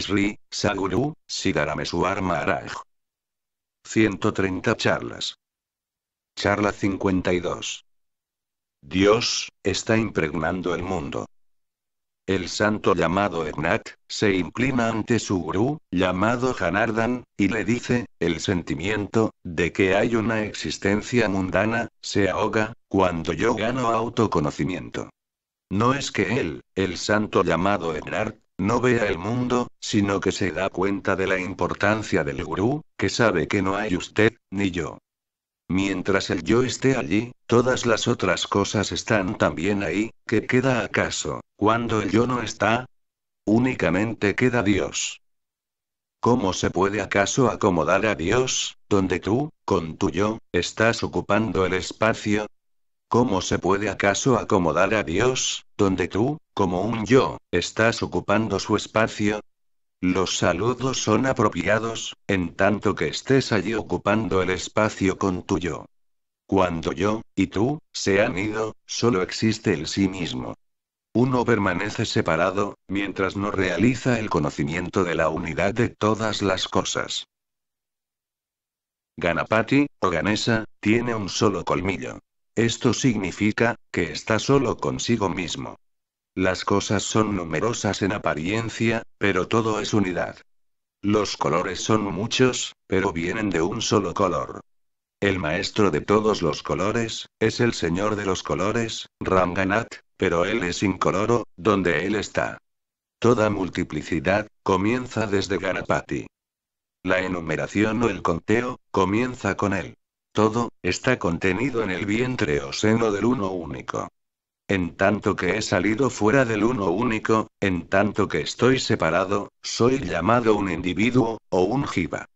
Sri, Saguru, arma Maharaj. 130 charlas. Charla 52. Dios, está impregnando el mundo. El santo llamado Egnat, se inclina ante su gurú, llamado Janardan, y le dice, el sentimiento, de que hay una existencia mundana, se ahoga, cuando yo gano autoconocimiento. No es que él, el santo llamado Egnat, no vea el mundo, sino que se da cuenta de la importancia del gurú, que sabe que no hay usted, ni yo. Mientras el yo esté allí, todas las otras cosas están también ahí, ¿qué queda acaso, cuando el yo no está? Únicamente queda Dios. ¿Cómo se puede acaso acomodar a Dios, donde tú, con tu yo, estás ocupando el espacio? ¿Cómo se puede acaso acomodar a Dios, donde tú, como un yo, estás ocupando su espacio? Los saludos son apropiados, en tanto que estés allí ocupando el espacio con tu yo. Cuando yo, y tú, se han ido, solo existe el sí mismo. Uno permanece separado, mientras no realiza el conocimiento de la unidad de todas las cosas. Ganapati, o Ganesa, tiene un solo colmillo. Esto significa, que está solo consigo mismo. Las cosas son numerosas en apariencia, pero todo es unidad. Los colores son muchos, pero vienen de un solo color. El maestro de todos los colores, es el señor de los colores, Ramganat, pero él es incoloro, donde él está. Toda multiplicidad, comienza desde Ganapati. La enumeración o el conteo, comienza con él. Todo, está contenido en el vientre o seno del uno único. En tanto que he salido fuera del uno único, en tanto que estoy separado, soy llamado un individuo, o un jiva.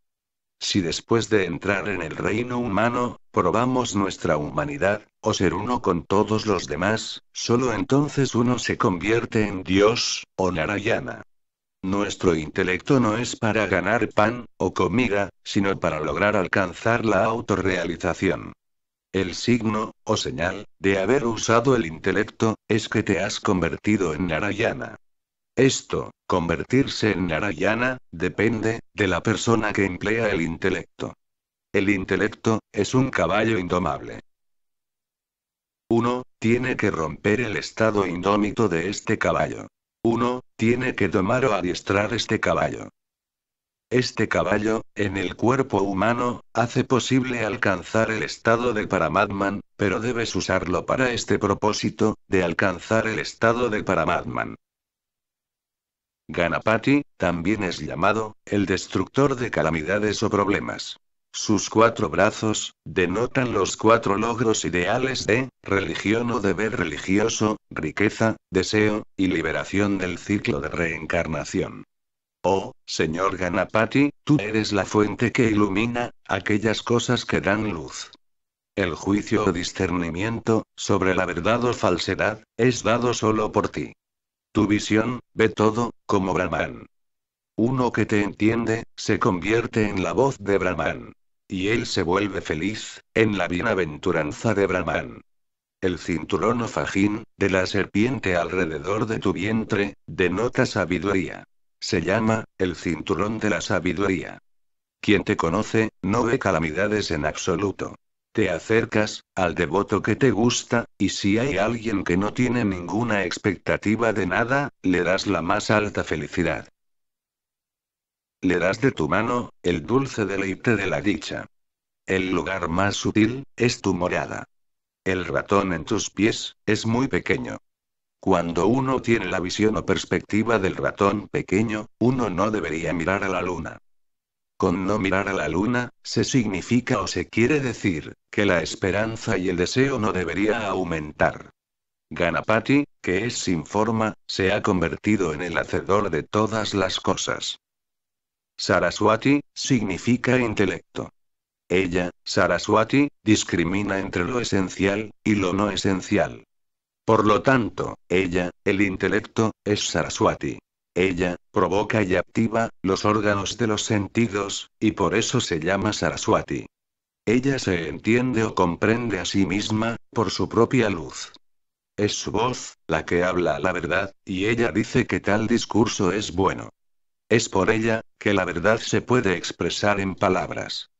Si después de entrar en el reino humano, probamos nuestra humanidad, o ser uno con todos los demás, solo entonces uno se convierte en Dios, o Narayana. Nuestro intelecto no es para ganar pan, o comida, sino para lograr alcanzar la autorrealización. El signo, o señal, de haber usado el intelecto, es que te has convertido en Narayana. Esto, convertirse en Narayana, depende, de la persona que emplea el intelecto. El intelecto, es un caballo indomable. Uno, tiene que romper el estado indómito de este caballo. Uno, tiene que tomar o adiestrar este caballo. Este caballo, en el cuerpo humano, hace posible alcanzar el estado de Paramatman, pero debes usarlo para este propósito, de alcanzar el estado de Paramatman. Ganapati, también es llamado, el destructor de calamidades o problemas. Sus cuatro brazos, denotan los cuatro logros ideales de religión o deber religioso, riqueza, deseo, y liberación del ciclo de reencarnación. Oh, señor Ganapati, tú eres la fuente que ilumina aquellas cosas que dan luz. El juicio o discernimiento, sobre la verdad o falsedad, es dado solo por ti. Tu visión, ve todo, como Brahman. Uno que te entiende, se convierte en la voz de Brahman y él se vuelve feliz, en la bienaventuranza de Brahman. El cinturón o fajín, de la serpiente alrededor de tu vientre, denota sabiduría. Se llama, el cinturón de la sabiduría. Quien te conoce, no ve calamidades en absoluto. Te acercas, al devoto que te gusta, y si hay alguien que no tiene ninguna expectativa de nada, le das la más alta felicidad. Le das de tu mano, el dulce deleite de la dicha. El lugar más sutil, es tu morada. El ratón en tus pies, es muy pequeño. Cuando uno tiene la visión o perspectiva del ratón pequeño, uno no debería mirar a la luna. Con no mirar a la luna, se significa o se quiere decir, que la esperanza y el deseo no debería aumentar. Ganapati, que es sin forma, se ha convertido en el hacedor de todas las cosas. Saraswati, significa intelecto. Ella, Saraswati, discrimina entre lo esencial y lo no esencial. Por lo tanto, ella, el intelecto, es Saraswati. Ella, provoca y activa los órganos de los sentidos, y por eso se llama Saraswati. Ella se entiende o comprende a sí misma, por su propia luz. Es su voz, la que habla la verdad, y ella dice que tal discurso es bueno. Es por ella, que la verdad se puede expresar en palabras.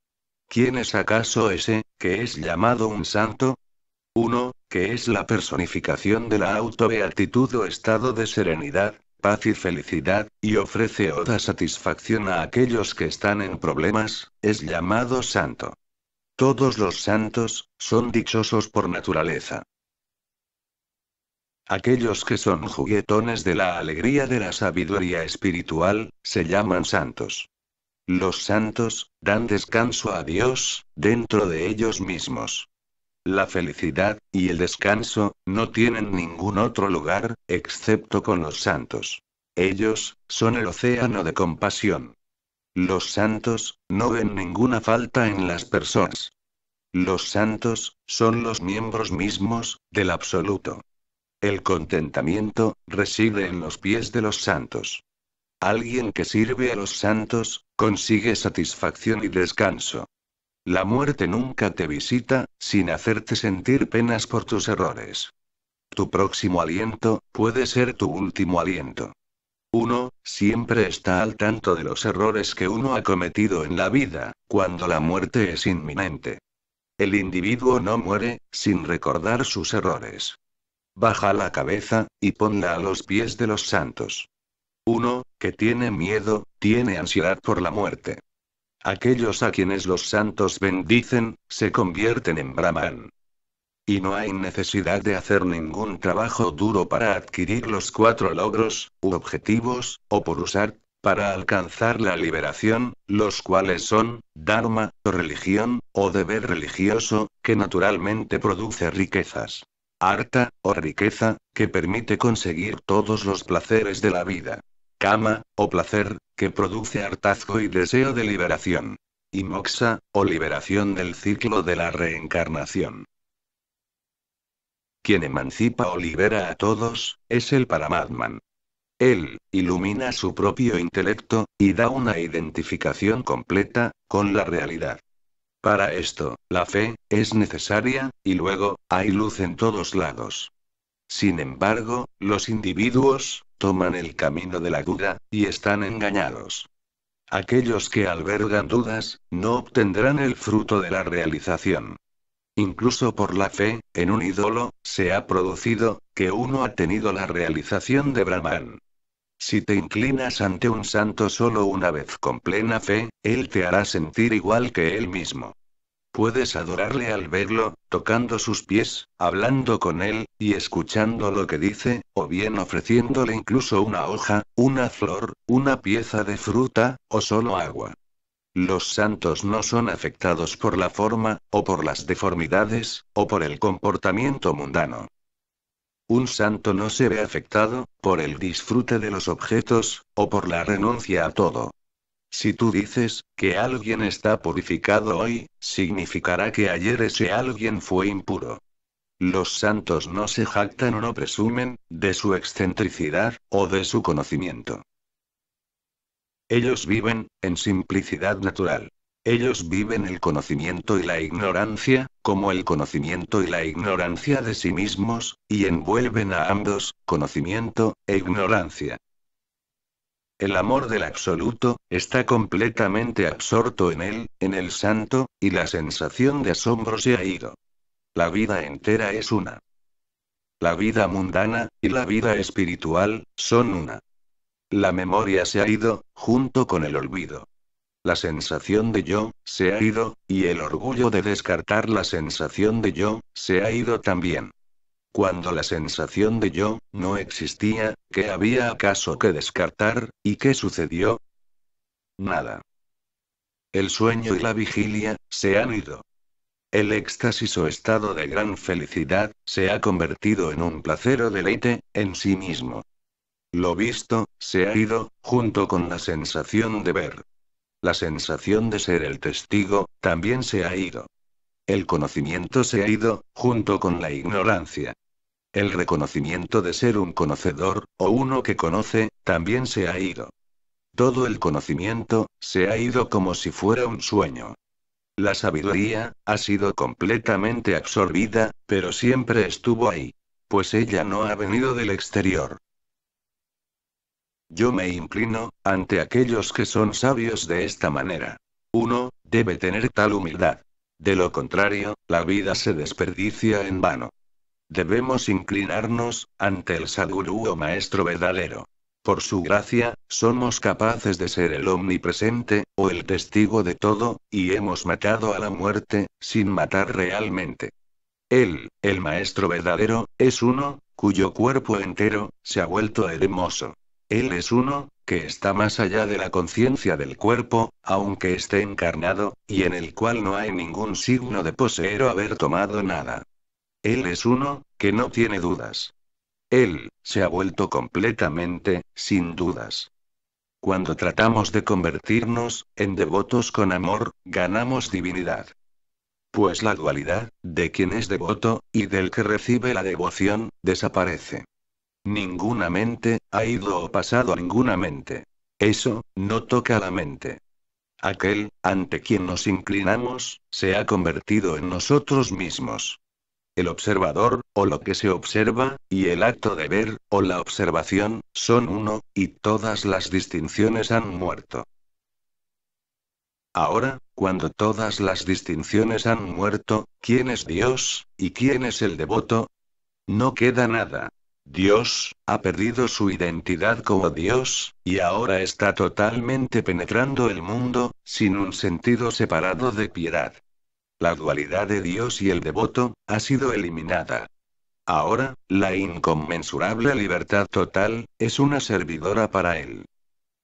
¿Quién es acaso ese, que es llamado un santo? Uno, que es la personificación de la autobeatitud o estado de serenidad, paz y felicidad, y ofrece o satisfacción a aquellos que están en problemas, es llamado santo. Todos los santos, son dichosos por naturaleza. Aquellos que son juguetones de la alegría de la sabiduría espiritual, se llaman santos. Los santos, dan descanso a Dios, dentro de ellos mismos. La felicidad, y el descanso, no tienen ningún otro lugar, excepto con los santos. Ellos, son el océano de compasión. Los santos, no ven ninguna falta en las personas. Los santos, son los miembros mismos, del absoluto. El contentamiento, reside en los pies de los santos. Alguien que sirve a los santos, consigue satisfacción y descanso. La muerte nunca te visita, sin hacerte sentir penas por tus errores. Tu próximo aliento, puede ser tu último aliento. Uno, siempre está al tanto de los errores que uno ha cometido en la vida, cuando la muerte es inminente. El individuo no muere, sin recordar sus errores. Baja la cabeza, y ponla a los pies de los santos. Uno, que tiene miedo, tiene ansiedad por la muerte. Aquellos a quienes los santos bendicen, se convierten en Brahman. Y no hay necesidad de hacer ningún trabajo duro para adquirir los cuatro logros, u objetivos, o por usar, para alcanzar la liberación, los cuales son, dharma, o religión, o deber religioso, que naturalmente produce riquezas harta, o riqueza, que permite conseguir todos los placeres de la vida. Kama, o placer, que produce hartazgo y deseo de liberación. Y moxa, o liberación del ciclo de la reencarnación. Quien emancipa o libera a todos, es el Paramatman. Él, ilumina su propio intelecto, y da una identificación completa, con la realidad. Para esto, la fe, es necesaria, y luego, hay luz en todos lados. Sin embargo, los individuos, toman el camino de la duda, y están engañados. Aquellos que albergan dudas, no obtendrán el fruto de la realización. Incluso por la fe, en un ídolo, se ha producido, que uno ha tenido la realización de Brahman. Si te inclinas ante un santo solo una vez con plena fe, Él te hará sentir igual que Él mismo. Puedes adorarle al verlo, tocando sus pies, hablando con Él, y escuchando lo que dice, o bien ofreciéndole incluso una hoja, una flor, una pieza de fruta, o solo agua. Los santos no son afectados por la forma, o por las deformidades, o por el comportamiento mundano. Un santo no se ve afectado, por el disfrute de los objetos, o por la renuncia a todo. Si tú dices, que alguien está purificado hoy, significará que ayer ese alguien fue impuro. Los santos no se jactan o no presumen, de su excentricidad, o de su conocimiento. Ellos viven, en simplicidad natural. Ellos viven el conocimiento y la ignorancia, como el conocimiento y la ignorancia de sí mismos, y envuelven a ambos, conocimiento e ignorancia. El amor del absoluto, está completamente absorto en él, en el santo, y la sensación de asombro se ha ido. La vida entera es una. La vida mundana, y la vida espiritual, son una. La memoria se ha ido, junto con el olvido. La sensación de yo, se ha ido, y el orgullo de descartar la sensación de yo, se ha ido también. Cuando la sensación de yo, no existía, ¿qué había acaso que descartar, y qué sucedió? Nada. El sueño y la vigilia, se han ido. El éxtasis o estado de gran felicidad, se ha convertido en un placer o deleite, en sí mismo. Lo visto, se ha ido, junto con la sensación de ver. La sensación de ser el testigo, también se ha ido. El conocimiento se ha ido, junto con la ignorancia. El reconocimiento de ser un conocedor, o uno que conoce, también se ha ido. Todo el conocimiento, se ha ido como si fuera un sueño. La sabiduría, ha sido completamente absorbida, pero siempre estuvo ahí. Pues ella no ha venido del exterior. Yo me inclino, ante aquellos que son sabios de esta manera. Uno, debe tener tal humildad. De lo contrario, la vida se desperdicia en vano. Debemos inclinarnos, ante el Sadurú o Maestro verdadero. Por su gracia, somos capaces de ser el omnipresente, o el testigo de todo, y hemos matado a la muerte, sin matar realmente. Él, el Maestro verdadero, es uno, cuyo cuerpo entero, se ha vuelto hermoso. Él es uno, que está más allá de la conciencia del cuerpo, aunque esté encarnado, y en el cual no hay ningún signo de poseer o haber tomado nada. Él es uno, que no tiene dudas. Él, se ha vuelto completamente, sin dudas. Cuando tratamos de convertirnos, en devotos con amor, ganamos divinidad. Pues la dualidad, de quien es devoto, y del que recibe la devoción, desaparece. Ninguna mente, ha ido o pasado a ninguna mente. Eso, no toca a la mente. Aquel, ante quien nos inclinamos, se ha convertido en nosotros mismos. El observador, o lo que se observa, y el acto de ver, o la observación, son uno, y todas las distinciones han muerto. Ahora, cuando todas las distinciones han muerto, ¿quién es Dios, y quién es el devoto? No queda nada. Dios, ha perdido su identidad como Dios, y ahora está totalmente penetrando el mundo, sin un sentido separado de piedad. La dualidad de Dios y el devoto, ha sido eliminada. Ahora, la inconmensurable libertad total, es una servidora para él.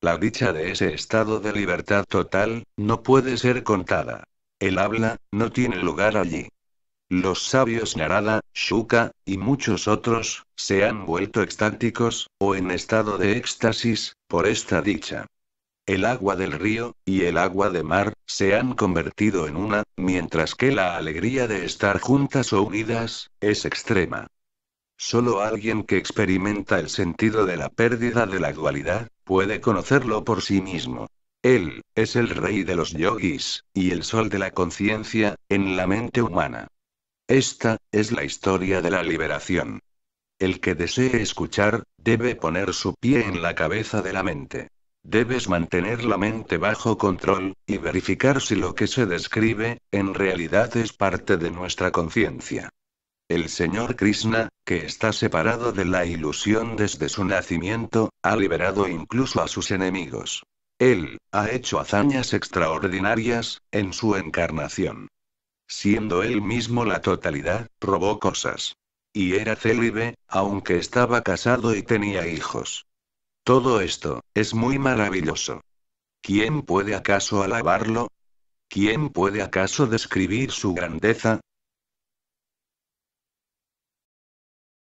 La dicha de ese estado de libertad total, no puede ser contada. El habla, no tiene lugar allí. Los sabios Narada, Shuka, y muchos otros, se han vuelto extáticos, o en estado de éxtasis, por esta dicha. El agua del río, y el agua de mar, se han convertido en una, mientras que la alegría de estar juntas o unidas, es extrema. Solo alguien que experimenta el sentido de la pérdida de la dualidad, puede conocerlo por sí mismo. Él, es el rey de los yogis, y el sol de la conciencia, en la mente humana. Esta, es la historia de la liberación. El que desee escuchar, debe poner su pie en la cabeza de la mente. Debes mantener la mente bajo control, y verificar si lo que se describe, en realidad es parte de nuestra conciencia. El señor Krishna, que está separado de la ilusión desde su nacimiento, ha liberado incluso a sus enemigos. Él, ha hecho hazañas extraordinarias, en su encarnación siendo él mismo la totalidad, robó cosas. Y era célibe, aunque estaba casado y tenía hijos. Todo esto, es muy maravilloso. ¿Quién puede acaso alabarlo? ¿Quién puede acaso describir su grandeza?